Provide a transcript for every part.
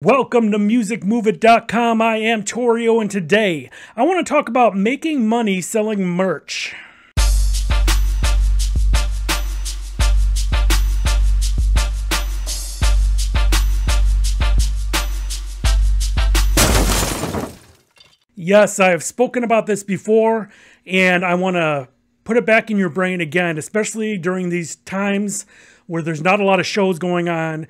Welcome to MusicMoveIt.com. I am Torio, and today I want to talk about making money selling merch. Yes, I've spoken about this before, and I want to put it back in your brain again, especially during these times where there's not a lot of shows going on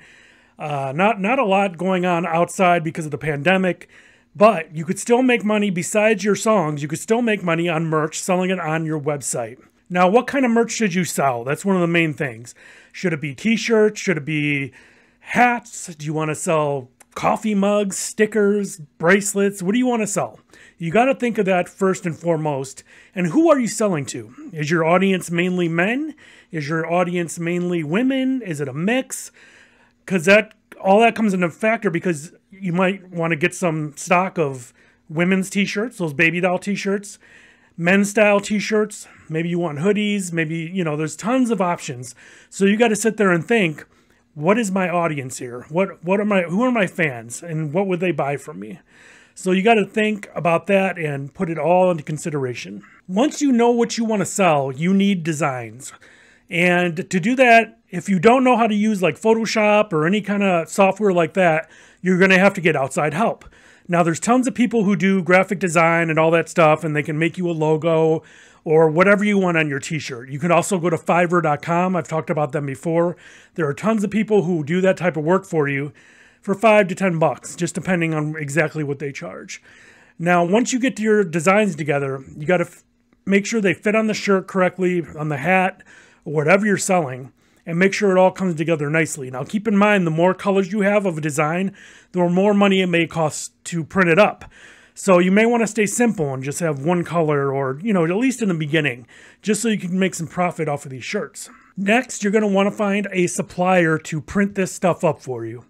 uh, not not a lot going on outside because of the pandemic, but you could still make money besides your songs. You could still make money on merch, selling it on your website. Now, what kind of merch should you sell? That's one of the main things. Should it be t-shirts? Should it be hats? Do you want to sell coffee mugs, stickers, bracelets? What do you want to sell? You got to think of that first and foremost. And who are you selling to? Is your audience mainly men? Is your audience mainly women? Is it a mix? because that all that comes into factor because you might want to get some stock of women's t-shirts, those baby doll t-shirts, men's style t-shirts. Maybe you want hoodies. Maybe you know there's tons of options. So you got to sit there and think, what is my audience here? What what are my who are my fans and what would they buy from me? So you got to think about that and put it all into consideration. Once you know what you want to sell, you need designs. And to do that, if you don't know how to use like Photoshop or any kind of software like that, you're going to have to get outside help. Now, there's tons of people who do graphic design and all that stuff, and they can make you a logo or whatever you want on your t-shirt. You can also go to fiverr.com. I've talked about them before. There are tons of people who do that type of work for you for five to 10 bucks, just depending on exactly what they charge. Now, once you get your designs together, you got to make sure they fit on the shirt correctly, on the hat, whatever you're selling and make sure it all comes together nicely. Now, keep in mind, the more colors you have of a design, the more money it may cost to print it up. So you may want to stay simple and just have one color or, you know, at least in the beginning, just so you can make some profit off of these shirts. Next, you're going to want to find a supplier to print this stuff up for you.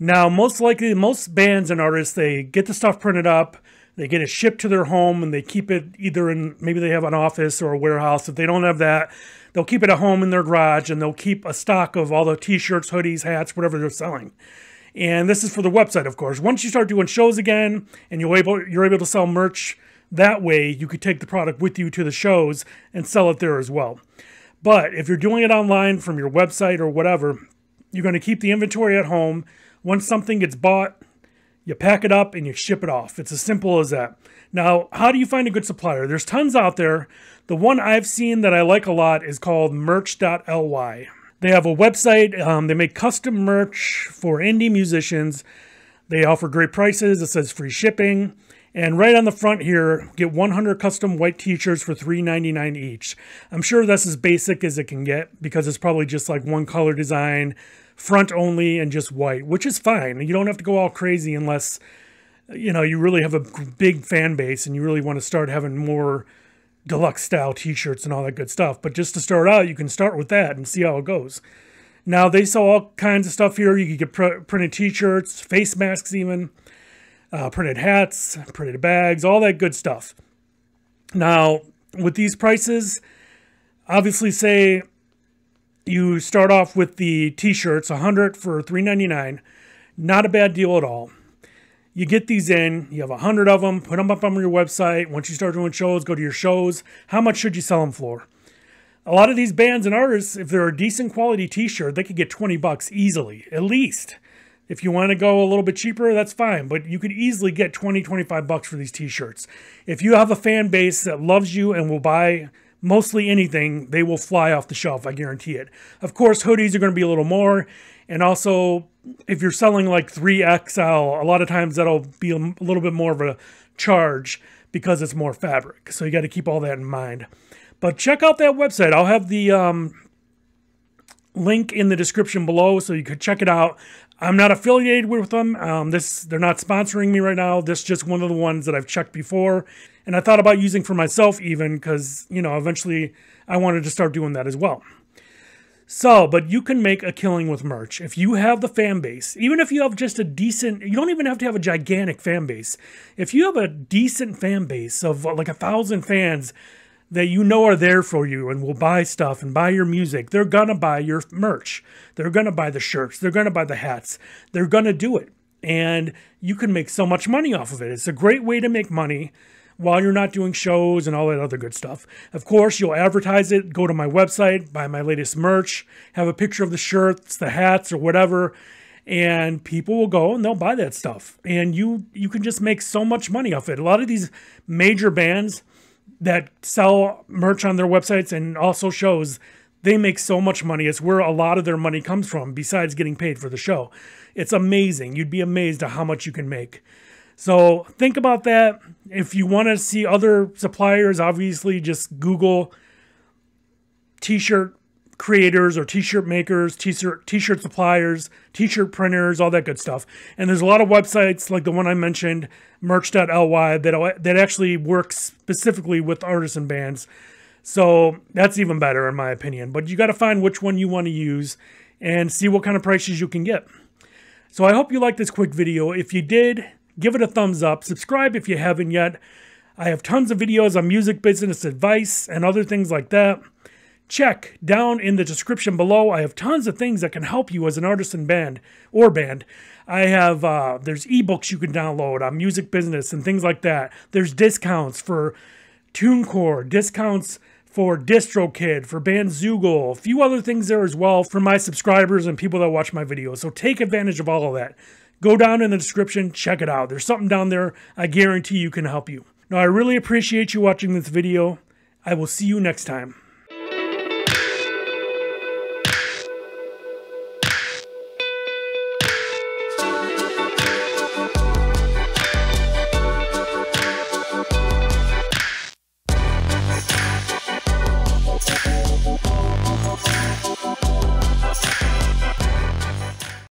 Now, most likely, most bands and artists, they get the stuff printed up, they get it shipped to their home, and they keep it either in, maybe they have an office or a warehouse. If they don't have that, they'll keep it at home in their garage and they'll keep a stock of all the t-shirts, hoodies, hats, whatever they're selling. And this is for the website, of course. Once you start doing shows again and you're able you're able to sell merch that way, you could take the product with you to the shows and sell it there as well. But if you're doing it online from your website or whatever, you're going to keep the inventory at home. Once something gets bought, you pack it up and you ship it off. It's as simple as that. Now, how do you find a good supplier? There's tons out there. The one I've seen that I like a lot is called merch.ly. They have a website. Um, they make custom merch for indie musicians. They offer great prices. It says free shipping. And right on the front here, get 100 custom white t-shirts for $3.99 each. I'm sure that's as basic as it can get because it's probably just like one color design, front only and just white, which is fine. You don't have to go all crazy unless you know you really have a big fan base and you really want to start having more deluxe style t-shirts and all that good stuff. But just to start out, you can start with that and see how it goes. Now they sell all kinds of stuff here. You can get pr printed t-shirts, face masks even, uh, printed hats, printed bags, all that good stuff. Now, with these prices, obviously say you start off with the t-shirts, 100 for 3.99. Not a bad deal at all. You get these in, you have 100 of them, put them up on your website. Once you start doing shows, go to your shows. How much should you sell them for? A lot of these bands and artists, if they're a decent quality t-shirt, they could get 20 bucks easily, at least. If you want to go a little bit cheaper, that's fine, but you could easily get 20, 25 bucks for these t-shirts. If you have a fan base that loves you and will buy mostly anything, they will fly off the shelf. I guarantee it. Of course, hoodies are going to be a little more. And also, if you're selling like 3XL, a lot of times that'll be a little bit more of a charge because it's more fabric. So you got to keep all that in mind. But check out that website. I'll have the um, link in the description below so you could check it out. I'm not affiliated with them. Um, this They're not sponsoring me right now. This is just one of the ones that I've checked before. And I thought about using for myself even because, you know, eventually I wanted to start doing that as well. So, but you can make a killing with merch. If you have the fan base, even if you have just a decent, you don't even have to have a gigantic fan base. If you have a decent fan base of uh, like a thousand fans that you know are there for you and will buy stuff and buy your music, they're gonna buy your merch. They're gonna buy the shirts. They're gonna buy the hats. They're gonna do it. And you can make so much money off of it. It's a great way to make money while you're not doing shows and all that other good stuff. Of course, you'll advertise it, go to my website, buy my latest merch, have a picture of the shirts, the hats, or whatever, and people will go and they'll buy that stuff. And you you can just make so much money off it. A lot of these major bands that sell merch on their websites and also shows they make so much money. It's where a lot of their money comes from, besides getting paid for the show. It's amazing. You'd be amazed at how much you can make. So think about that. If you want to see other suppliers, obviously just Google t-shirt creators or t-shirt makers, t-shirt t-shirt suppliers, t-shirt printers, all that good stuff. And there's a lot of websites like the one I mentioned, merch.ly that that actually works specifically with artisan bands. So that's even better in my opinion, but you got to find which one you want to use and see what kind of prices you can get. So I hope you liked this quick video. If you did, give it a thumbs up, subscribe if you haven't yet. I have tons of videos on music business advice and other things like that. Check down in the description below. I have tons of things that can help you as an artist and band or band. I have, uh, there's ebooks you can download on music business and things like that. There's discounts for TuneCore, discounts for DistroKid, for Bandzoogle, a few other things there as well for my subscribers and people that watch my videos. So take advantage of all of that. Go down in the description, check it out. There's something down there I guarantee you can help you. Now, I really appreciate you watching this video. I will see you next time.